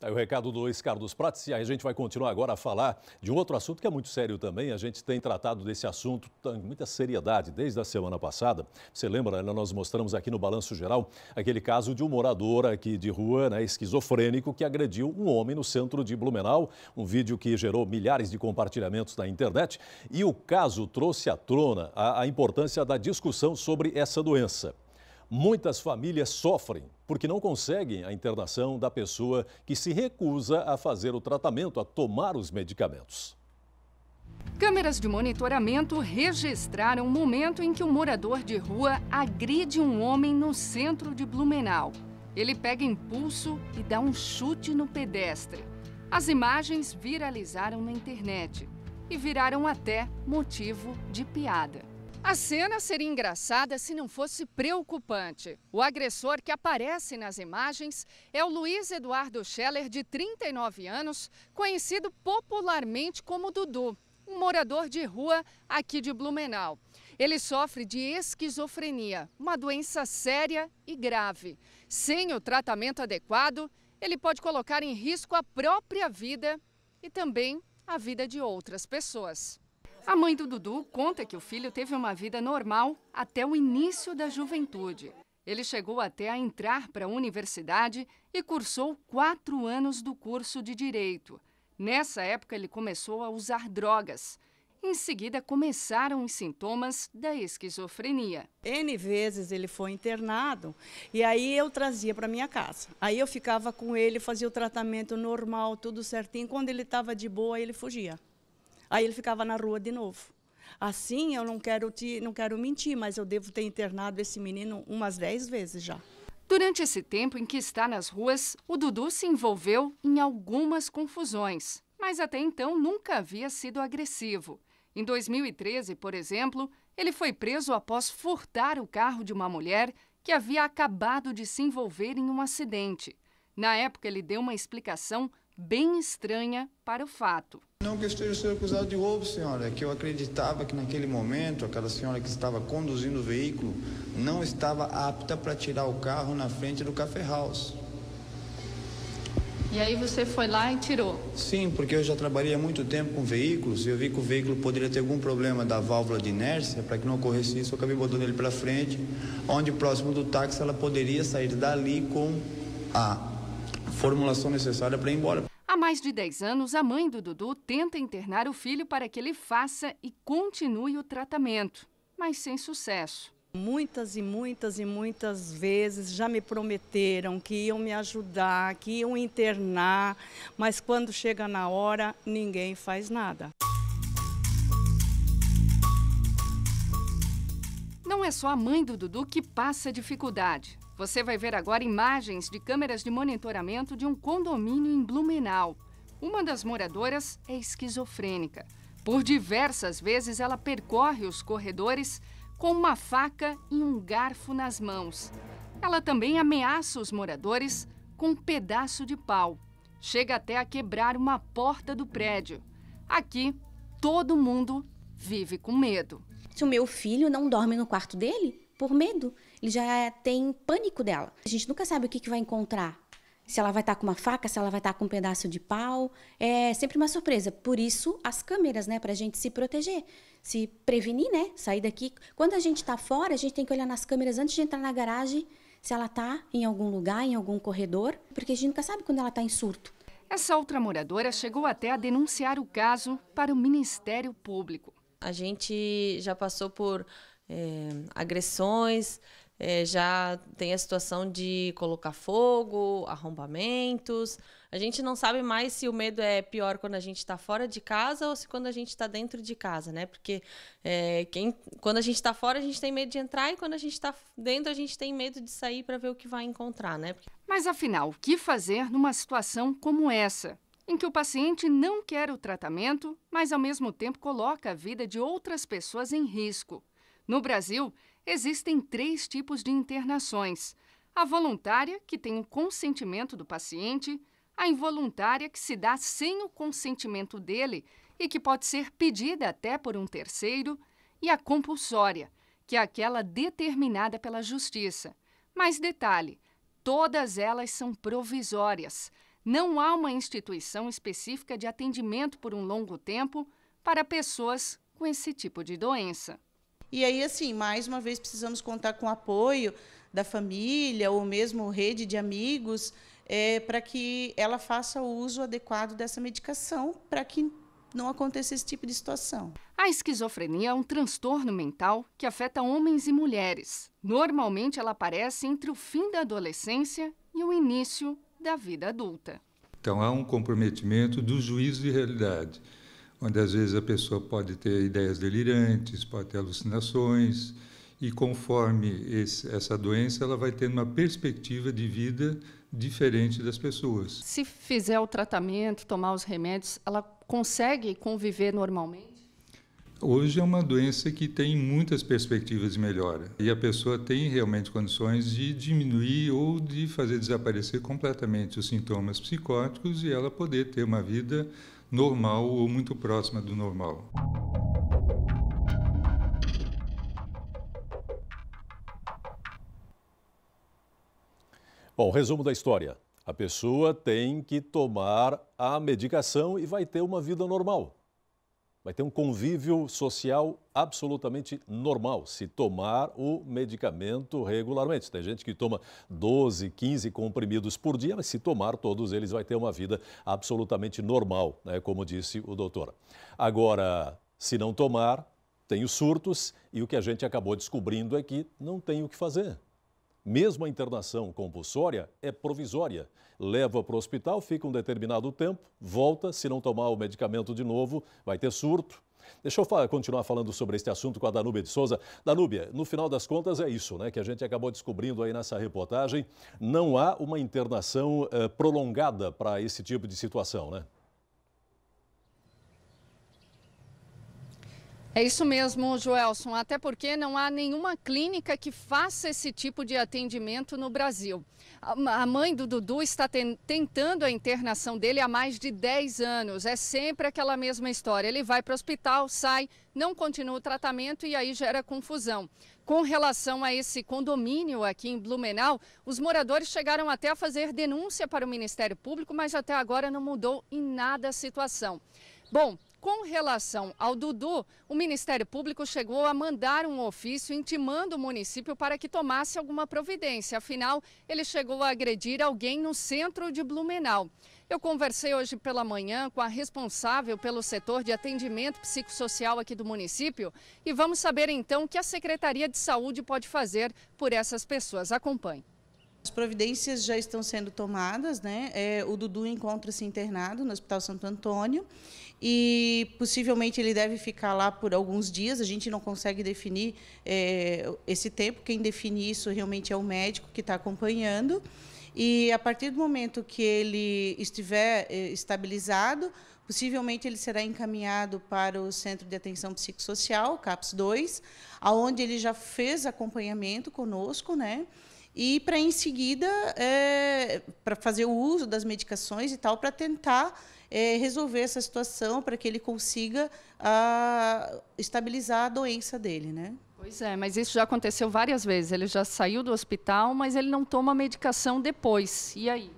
Tá aí o recado do Luiz Carlos Prates, e aí a gente vai continuar agora a falar de um outro assunto que é muito sério também. A gente tem tratado desse assunto com muita seriedade desde a semana passada. Você lembra, né, nós mostramos aqui no Balanço Geral aquele caso de um morador aqui de rua, né, esquizofrênico, que agrediu um homem no centro de Blumenau. Um vídeo que gerou milhares de compartilhamentos na internet. E o caso trouxe à trona a, a importância da discussão sobre essa doença. Muitas famílias sofrem porque não conseguem a internação da pessoa que se recusa a fazer o tratamento, a tomar os medicamentos. Câmeras de monitoramento registraram o momento em que um morador de rua agride um homem no centro de Blumenau. Ele pega impulso e dá um chute no pedestre. As imagens viralizaram na internet e viraram até motivo de piada. A cena seria engraçada se não fosse preocupante. O agressor que aparece nas imagens é o Luiz Eduardo Scheller, de 39 anos, conhecido popularmente como Dudu, um morador de rua aqui de Blumenau. Ele sofre de esquizofrenia, uma doença séria e grave. Sem o tratamento adequado, ele pode colocar em risco a própria vida e também a vida de outras pessoas. A mãe do Dudu conta que o filho teve uma vida normal até o início da juventude. Ele chegou até a entrar para a universidade e cursou quatro anos do curso de Direito. Nessa época, ele começou a usar drogas. Em seguida, começaram os sintomas da esquizofrenia. N vezes ele foi internado e aí eu trazia para minha casa. Aí eu ficava com ele, fazia o tratamento normal, tudo certinho. Quando ele estava de boa, ele fugia. Aí ele ficava na rua de novo. Assim, eu não quero te, não quero mentir, mas eu devo ter internado esse menino umas 10 vezes já. Durante esse tempo em que está nas ruas, o Dudu se envolveu em algumas confusões, mas até então nunca havia sido agressivo. Em 2013, por exemplo, ele foi preso após furtar o carro de uma mulher que havia acabado de se envolver em um acidente. Na época, ele deu uma explicação bem estranha para o fato. Não que eu esteja sendo acusado de roubo, senhora, é que eu acreditava que naquele momento aquela senhora que estava conduzindo o veículo não estava apta para tirar o carro na frente do Café House. E aí você foi lá e tirou? Sim, porque eu já trabalhei há muito tempo com veículos e eu vi que o veículo poderia ter algum problema da válvula de inércia, para que não ocorresse isso, eu acabei botando ele para frente, onde próximo do táxi ela poderia sair dali com a formulação necessária para ir embora. Há mais de 10 anos, a mãe do Dudu tenta internar o filho para que ele faça e continue o tratamento, mas sem sucesso. Muitas e muitas e muitas vezes já me prometeram que iam me ajudar, que iam internar, mas quando chega na hora, ninguém faz nada. não é só a mãe do Dudu que passa dificuldade. Você vai ver agora imagens de câmeras de monitoramento de um condomínio em Blumenau. Uma das moradoras é esquizofrênica. Por diversas vezes ela percorre os corredores com uma faca e um garfo nas mãos. Ela também ameaça os moradores com um pedaço de pau. Chega até a quebrar uma porta do prédio. Aqui, todo mundo vive com medo se o meu filho não dorme no quarto dele por medo. Ele já tem pânico dela. A gente nunca sabe o que, que vai encontrar. Se ela vai estar tá com uma faca, se ela vai estar tá com um pedaço de pau. É sempre uma surpresa. Por isso, as câmeras, né? Pra gente se proteger, se prevenir, né? Sair daqui. Quando a gente tá fora, a gente tem que olhar nas câmeras antes de entrar na garagem, se ela tá em algum lugar, em algum corredor, porque a gente nunca sabe quando ela tá em surto. Essa outra moradora chegou até a denunciar o caso para o Ministério Público. A gente já passou por é, agressões, é, já tem a situação de colocar fogo, arrombamentos. A gente não sabe mais se o medo é pior quando a gente está fora de casa ou se quando a gente está dentro de casa, né? Porque é, quem, quando a gente está fora, a gente tem medo de entrar e quando a gente está dentro, a gente tem medo de sair para ver o que vai encontrar, né? Mas afinal, o que fazer numa situação como essa? em que o paciente não quer o tratamento, mas ao mesmo tempo coloca a vida de outras pessoas em risco. No Brasil, existem três tipos de internações: a voluntária, que tem o consentimento do paciente, a involuntária, que se dá sem o consentimento dele e que pode ser pedida até por um terceiro, e a compulsória, que é aquela determinada pela justiça. Mais detalhe: todas elas são provisórias não há uma instituição específica de atendimento por um longo tempo para pessoas com esse tipo de doença. E aí, assim, mais uma vez precisamos contar com o apoio da família ou mesmo rede de amigos é, para que ela faça o uso adequado dessa medicação para que não aconteça esse tipo de situação. A esquizofrenia é um transtorno mental que afeta homens e mulheres. Normalmente ela aparece entre o fim da adolescência e o início da vida adulta. Então há um comprometimento do juízo de realidade, onde às vezes a pessoa pode ter ideias delirantes, pode ter alucinações, e conforme esse, essa doença, ela vai tendo uma perspectiva de vida diferente das pessoas. Se fizer o tratamento, tomar os remédios, ela consegue conviver normalmente? Hoje é uma doença que tem muitas perspectivas de melhora e a pessoa tem realmente condições de diminuir ou de fazer desaparecer completamente os sintomas psicóticos e ela poder ter uma vida normal ou muito próxima do normal. Bom, resumo da história. A pessoa tem que tomar a medicação e vai ter uma vida normal vai ter um convívio social absolutamente normal se tomar o medicamento regularmente. Tem gente que toma 12, 15 comprimidos por dia, mas se tomar todos eles vai ter uma vida absolutamente normal, né, como disse o doutor. Agora, se não tomar, tem os surtos e o que a gente acabou descobrindo é que não tem o que fazer. Mesmo a internação compulsória é provisória. Leva para o hospital, fica um determinado tempo, volta, se não tomar o medicamento de novo, vai ter surto. Deixa eu continuar falando sobre este assunto com a Danúbia de Souza. Danúbia, no final das contas é isso, né? Que a gente acabou descobrindo aí nessa reportagem. Não há uma internação eh, prolongada para esse tipo de situação, né? É isso mesmo, Joelson, até porque não há nenhuma clínica que faça esse tipo de atendimento no Brasil. A mãe do Dudu está tentando a internação dele há mais de 10 anos. É sempre aquela mesma história. Ele vai para o hospital, sai, não continua o tratamento e aí gera confusão. Com relação a esse condomínio aqui em Blumenau, os moradores chegaram até a fazer denúncia para o Ministério Público, mas até agora não mudou em nada a situação. Bom, com relação ao Dudu, o Ministério Público chegou a mandar um ofício intimando o município para que tomasse alguma providência. Afinal, ele chegou a agredir alguém no centro de Blumenau. Eu conversei hoje pela manhã com a responsável pelo setor de atendimento psicossocial aqui do município e vamos saber então o que a Secretaria de Saúde pode fazer por essas pessoas. Acompanhe. As providências já estão sendo tomadas, né? É, o Dudu encontra-se internado no Hospital Santo Antônio e possivelmente ele deve ficar lá por alguns dias. A gente não consegue definir é, esse tempo. Quem define isso realmente é o médico que está acompanhando. E a partir do momento que ele estiver é, estabilizado, possivelmente ele será encaminhado para o Centro de Atenção Psicossocial, CAPS 2, aonde ele já fez acompanhamento conosco, né? e para em seguida é, para fazer o uso das medicações e tal para tentar é, resolver essa situação para que ele consiga a, ah, estabilizar a doença dele, né? Pois é, mas isso já aconteceu várias vezes. Ele já saiu do hospital, mas ele não toma medicação depois. E aí?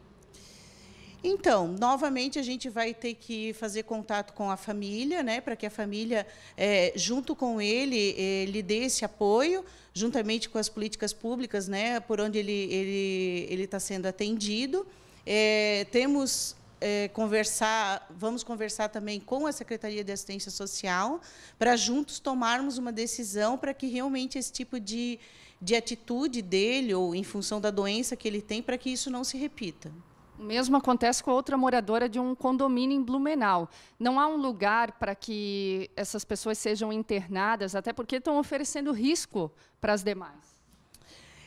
Então, novamente a gente vai ter que fazer contato com a família, né, para que a família, é, junto com ele, é, lhe dê esse apoio, juntamente com as políticas públicas, né, por onde ele ele ele está sendo atendido. É, temos é, conversar, vamos conversar também com a Secretaria de Assistência Social para juntos tomarmos uma decisão para que realmente esse tipo de, de atitude dele ou em função da doença que ele tem, para que isso não se repita. O mesmo acontece com outra moradora de um condomínio em Blumenau. Não há um lugar para que essas pessoas sejam internadas, até porque estão oferecendo risco para as demais.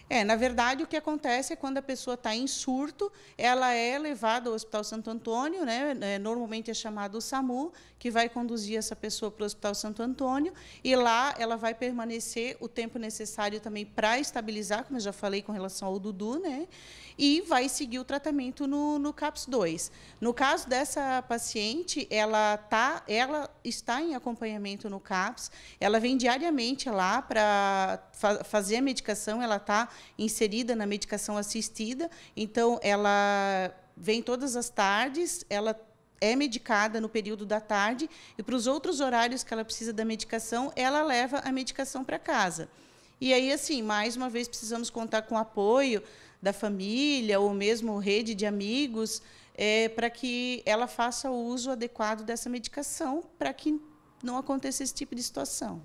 É, na verdade, o que acontece é quando a pessoa está em surto, ela é levada ao Hospital Santo Antônio, né? É, normalmente é chamado o SAMU, que vai conduzir essa pessoa para o Hospital Santo Antônio, e lá ela vai permanecer o tempo necessário também para estabilizar, como eu já falei com relação ao Dudu, né? e vai seguir o tratamento no, no CAPS 2. No caso dessa paciente, ela, tá, ela está em acompanhamento no CAPS, ela vem diariamente lá para fa fazer a medicação, ela está inserida na medicação assistida. Então, ela vem todas as tardes, ela é medicada no período da tarde e para os outros horários que ela precisa da medicação, ela leva a medicação para casa. E aí, assim, mais uma vez precisamos contar com o apoio da família ou mesmo rede de amigos é, para que ela faça o uso adequado dessa medicação para que não aconteça esse tipo de situação.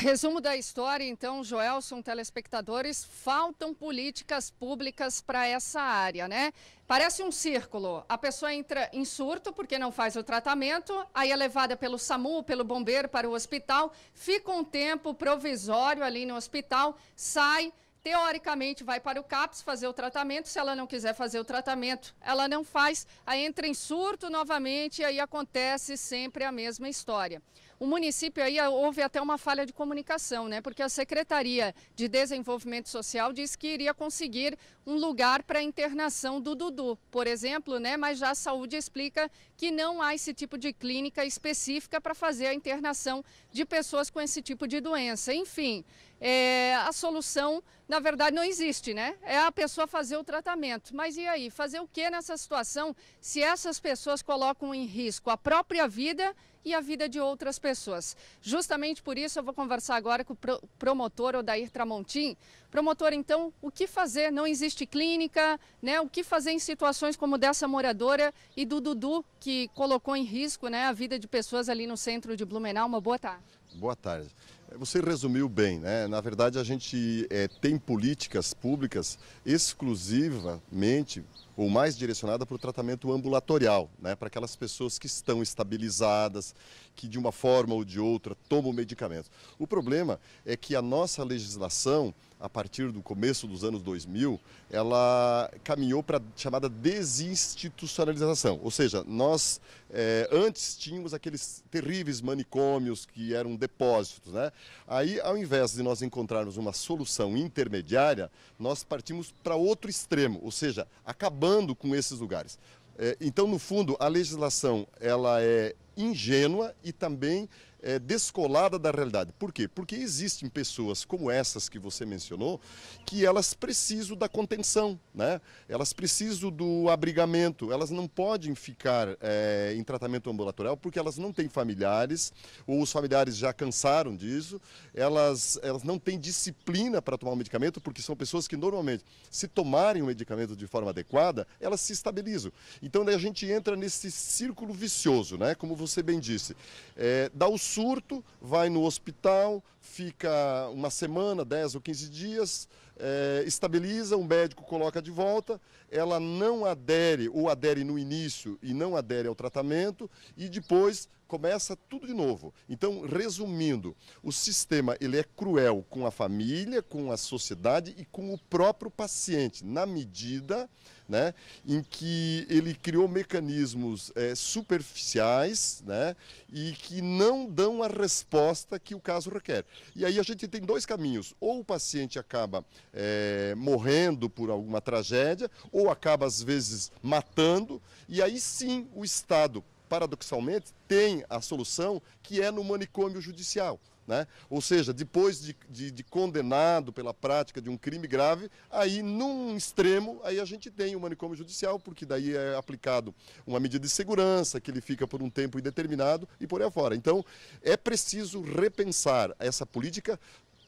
Resumo da história, então, Joelson, telespectadores, faltam políticas públicas para essa área, né? Parece um círculo. A pessoa entra em surto porque não faz o tratamento, aí é levada pelo SAMU, pelo bombeiro para o hospital, fica um tempo provisório ali no hospital, sai, teoricamente vai para o CAPS fazer o tratamento, se ela não quiser fazer o tratamento, ela não faz, aí entra em surto novamente e aí acontece sempre a mesma história o município aí ah, houve até uma falha de comunicação, né? Porque a Secretaria de Desenvolvimento Social disse que iria conseguir um lugar para internação do Dudu, por exemplo, né? Mas já a saúde explica que não há esse tipo de clínica específica para fazer a internação de pessoas com esse tipo de doença. Enfim, é, a solução, na verdade, não existe, né? É a pessoa fazer o tratamento. Mas e aí? Fazer o que nessa situação se essas pessoas colocam em risco a própria vida e a vida de outras pessoas? Justamente por isso eu vou conversar agora com o promotor Odair Tramontim. Promotor, então, o que fazer? Não existe clínica, né? O que fazer em situações como dessa moradora e do Dudu, que colocou em risco né, a vida de pessoas ali no centro de Blumenau. Uma boa tarde. Boa tarde. É, você resumiu bem, né? Na verdade, a gente é, tem políticas públicas exclusivamente ou mais direcionada para o tratamento ambulatorial, né? para aquelas pessoas que estão estabilizadas, que de uma forma ou de outra tomam medicamentos. O problema é que a nossa legislação a partir do começo dos anos 2000, ela caminhou para a chamada desinstitucionalização. Ou seja, nós é, antes tínhamos aqueles terríveis manicômios que eram depósitos. Né? Aí, ao invés de nós encontrarmos uma solução intermediária, nós partimos para outro extremo, ou seja, acabando com esses lugares. É, então, no fundo, a legislação ela é ingênua e também é, descolada da realidade. Por quê? Porque existem pessoas como essas que você mencionou, que elas precisam da contenção, né? elas precisam do abrigamento, elas não podem ficar é, em tratamento ambulatorial porque elas não têm familiares, ou os familiares já cansaram disso, elas, elas não têm disciplina para tomar o um medicamento, porque são pessoas que normalmente, se tomarem o medicamento de forma adequada, elas se estabilizam. Então a gente entra nesse círculo vicioso, né? como você bem disse. É, dá o surto, vai no hospital, fica uma semana, 10 ou 15 dias, é, estabiliza, um médico coloca de volta, ela não adere ou adere no início e não adere ao tratamento e depois começa tudo de novo. Então, resumindo, o sistema ele é cruel com a família, com a sociedade e com o próprio paciente, na medida né, em que ele criou mecanismos é, superficiais né, e que não dão a resposta que o caso requer. E aí a gente tem dois caminhos: ou o paciente acaba é, morrendo por alguma tragédia, ou acaba, às vezes, matando, e aí sim o Estado paradoxalmente, tem a solução que é no manicômio judicial. Né? Ou seja, depois de, de, de, condenado pela prática de um crime grave, aí num extremo, aí a gente tem o manicômio judicial, porque daí é aplicado uma medida de segurança, que ele fica por um tempo indeterminado e por aí afora. Então, é preciso repensar essa política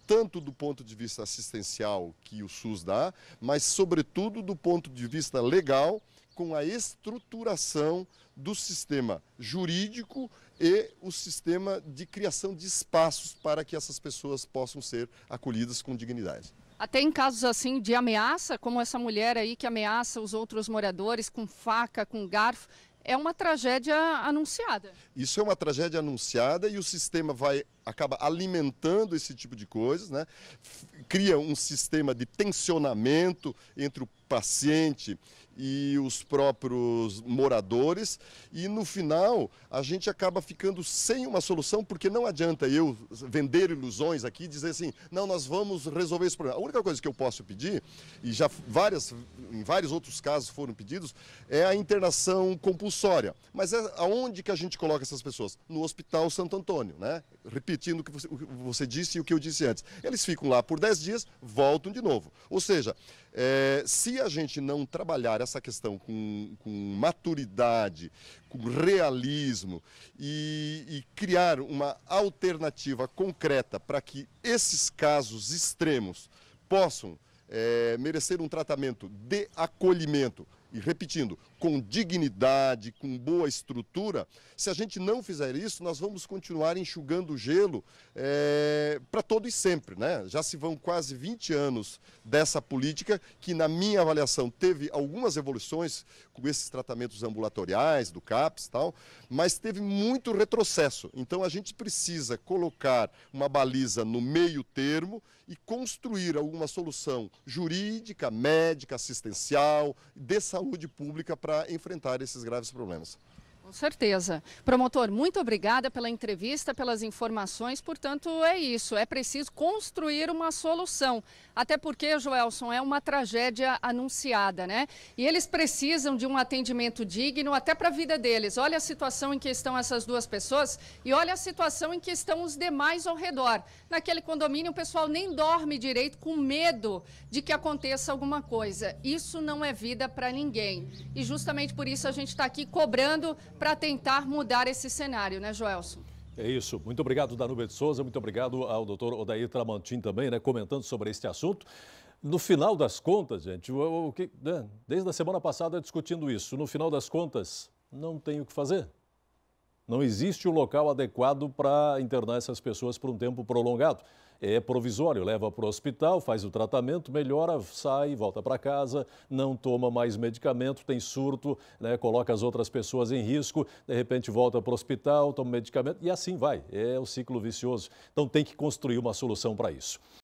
tanto do ponto de vista assistencial que o SUS dá, mas sobretudo do ponto de vista legal com a estruturação do sistema jurídico e o sistema de criação de espaços para que essas pessoas possam ser acolhidas com dignidade. Até em casos assim de ameaça, como essa mulher aí que ameaça os outros moradores com faca, com garfo, é uma tragédia anunciada. Isso é uma tragédia anunciada e o sistema vai acaba alimentando esse tipo de coisas, né? Cria um sistema de tensionamento entre o paciente e os próprios moradores. E no final, a gente acaba ficando sem uma solução, porque não adianta eu vender ilusões aqui e dizer assim: não, nós vamos resolver esse problema. A única coisa que eu posso pedir, e já várias, em vários outros casos foram pedidos, é a internação compulsória. Mas é aonde que a gente coloca essas pessoas? No Hospital Santo Antônio, né? Repetindo o que você, disse e o que eu disse antes. Eles ficam lá por 10 dias, voltam de novo. Ou seja, é, se a gente não trabalhar essa questão com, com maturidade, com realismo e, e criar uma alternativa concreta para que esses casos extremos possam é, merecer um tratamento de acolhimento e repetindo, com dignidade, com boa estrutura, se a gente não fizer isso, nós vamos continuar enxugando o gelo é, eh, para todo e sempre. Né? Já se vão quase 20 anos dessa política, que, na minha avaliação, teve algumas evoluções com esses tratamentos ambulatoriais, do CAPS e tal, mas teve muito retrocesso. Então a gente precisa colocar uma baliza no meio termo e construir alguma solução jurídica, médica, assistencial, de saúde saúde pública para enfrentar esses graves problemas. Com certeza. Promotor, muito obrigada pela entrevista, pelas informações. Portanto, é isso. É preciso construir uma solução. Até porque, Joelson, é uma tragédia anunciada, né? E eles precisam de um atendimento digno até para a vida deles. Olha a situação em que estão essas duas pessoas e olha a situação em que estão os demais ao redor. Naquele condomínio, o pessoal nem dorme direito com medo de que aconteça alguma coisa. Isso não é vida para ninguém. E justamente por isso a gente está aqui cobrando para tentar mudar esse cenário, né, Joelson? É isso. Muito obrigado, Danube de Souza. Muito obrigado ao doutor Odair Tramantin também, né, comentando sobre este assunto. No final das contas, gente, o, que, né, desde a semana passada discutindo isso, no final das contas, não tem o que fazer. Não existe o um local adequado para internar essas pessoas por um tempo prolongado. É provisório, leva para o hospital, faz o tratamento, melhora, sai, volta para casa, não toma mais medicamento, tem surto, né, coloca as outras pessoas em risco, de repente volta para o hospital, toma medicamento e assim vai. É o ciclo vicioso. Então tem que construir uma solução para isso.